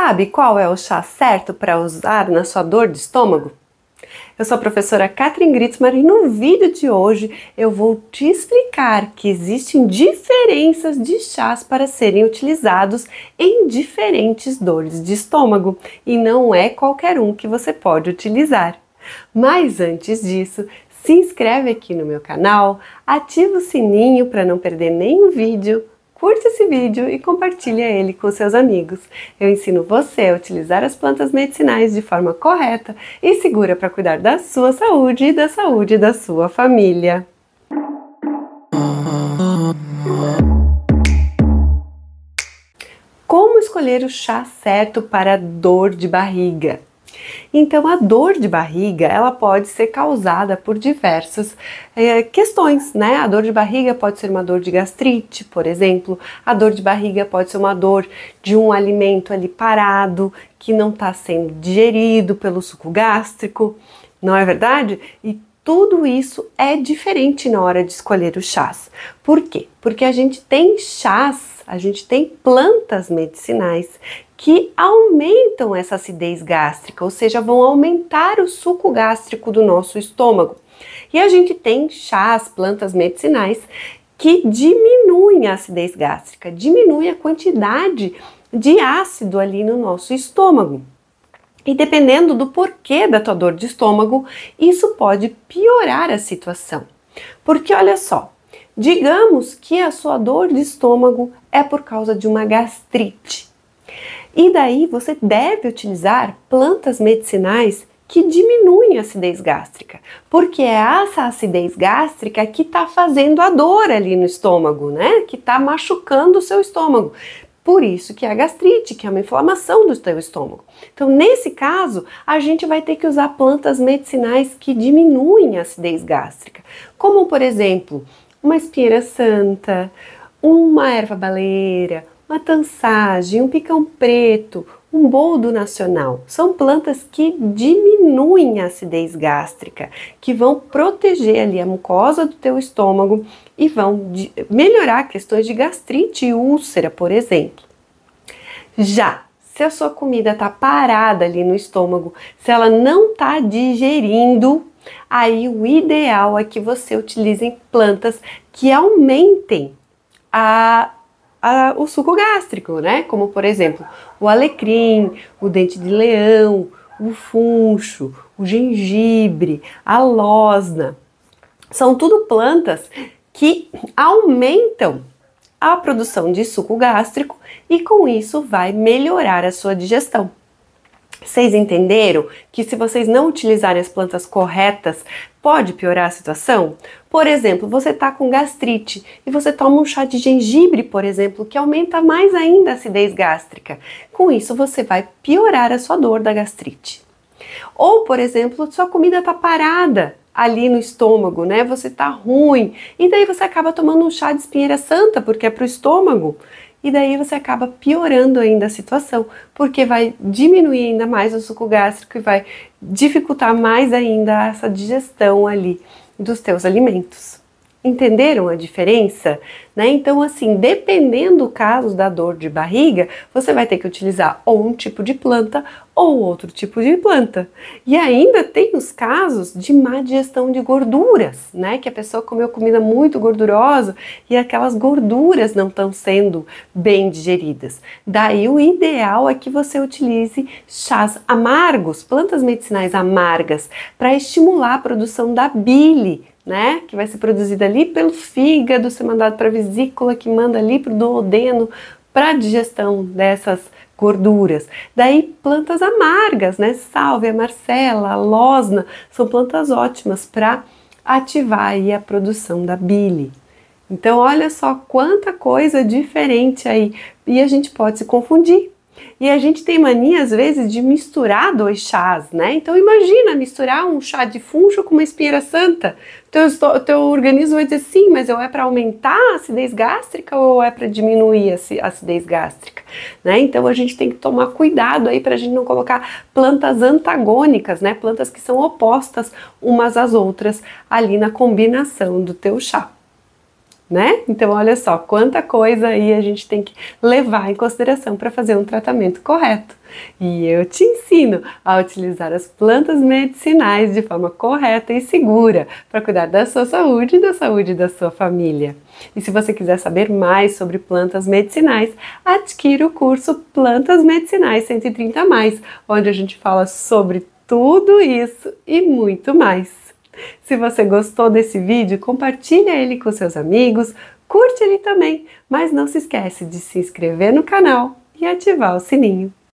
sabe qual é o chá certo para usar na sua dor de estômago? Eu sou a professora Katrin Gritzmar e no vídeo de hoje eu vou te explicar que existem diferenças de chás para serem utilizados em diferentes dores de estômago e não é qualquer um que você pode utilizar. Mas antes disso, se inscreve aqui no meu canal, ativa o sininho para não perder nenhum vídeo curte esse vídeo e compartilha ele com seus amigos. Eu ensino você a utilizar as plantas medicinais de forma correta e segura para cuidar da sua saúde e da saúde da sua família. Como escolher o chá certo para dor de barriga? Então, a dor de barriga ela pode ser causada por diversas é, questões, né? A dor de barriga pode ser uma dor de gastrite, por exemplo. A dor de barriga pode ser uma dor de um alimento ali parado que não está sendo digerido pelo suco gástrico, não é verdade? E tudo isso é diferente na hora de escolher o chás. Por quê? Porque a gente tem chás a gente tem plantas medicinais que aumentam essa acidez gástrica, ou seja, vão aumentar o suco gástrico do nosso estômago. E a gente tem chás, plantas medicinais que diminuem a acidez gástrica, diminui a quantidade de ácido ali no nosso estômago. E dependendo do porquê da tua dor de estômago, isso pode piorar a situação. Porque olha só, Digamos que a sua dor de estômago é por causa de uma gastrite. E daí você deve utilizar plantas medicinais que diminuem a acidez gástrica, porque é essa acidez gástrica que está fazendo a dor ali no estômago, né? Que está machucando o seu estômago. Por isso que é a gastrite, que é uma inflamação do seu estômago. Então, nesse caso, a gente vai ter que usar plantas medicinais que diminuem a acidez gástrica, como por exemplo, uma espira santa, uma erva baleeira, uma tansagem, um picão preto, um boldo nacional. São plantas que diminuem a acidez gástrica, que vão proteger ali a mucosa do teu estômago e vão melhorar questões de gastrite e úlcera, por exemplo. Já se a sua comida está parada ali no estômago, se ela não está digerindo, aí o ideal é que você utilize plantas que aumentem a, a, o suco gástrico, né? Como por exemplo o alecrim, o dente de leão, o funcho, o gengibre, a losna. São tudo plantas que aumentam a produção de suco gástrico e com isso vai melhorar a sua digestão. Vocês entenderam que se vocês não utilizarem as plantas corretas, pode piorar a situação? Por exemplo, você está com gastrite e você toma um chá de gengibre, por exemplo, que aumenta mais ainda a acidez gástrica. Com isso, você vai piorar a sua dor da gastrite. Ou, por exemplo, sua comida está parada ali no estômago, né? Você está ruim. E daí você acaba tomando um chá de espinheira santa, porque é para o estômago e daí você acaba piorando ainda a situação, porque vai diminuir ainda mais o suco gástrico e vai dificultar mais ainda essa digestão ali dos teus alimentos. Entenderam a diferença? Né? Então, assim, dependendo do caso da dor de barriga, você vai ter que utilizar ou um tipo de planta ou outro tipo de planta. E ainda tem os casos de má digestão de gorduras, né? Que a pessoa comeu comida muito gordurosa e aquelas gorduras não estão sendo bem digeridas. Daí o ideal é que você utilize chás amargos, plantas medicinais amargas, para estimular a produção da bile né? Que vai ser produzida ali pelo fígado, ser mandado para a vesícula, que manda ali para o duodeno, para a digestão dessas gorduras. Daí plantas amargas, né? Salve, a marcela, a losna, são plantas ótimas para ativar aí a produção da bile. Então olha só quanta coisa diferente aí e a gente pode se confundir e a gente tem mania, às vezes, de misturar dois chás, né? Então, imagina misturar um chá de funcho com uma espinheira santa. Teu, teu organismo vai dizer sim, mas eu é para aumentar a acidez gástrica ou é para diminuir a acidez gástrica, né? Então, a gente tem que tomar cuidado aí para a gente não colocar plantas antagônicas, né? Plantas que são opostas umas às outras ali na combinação do teu chá né? Então, olha só quanta coisa aí a gente tem que levar em consideração para fazer um tratamento correto. E eu te ensino a utilizar as plantas medicinais de forma correta e segura para cuidar da sua saúde e da saúde da sua família. E se você quiser saber mais sobre plantas medicinais, adquira o curso Plantas Medicinais 130, onde a gente fala sobre tudo isso e muito mais. Se você gostou desse vídeo, compartilha ele com seus amigos, curte ele também, mas não se esquece de se inscrever no canal e ativar o sininho.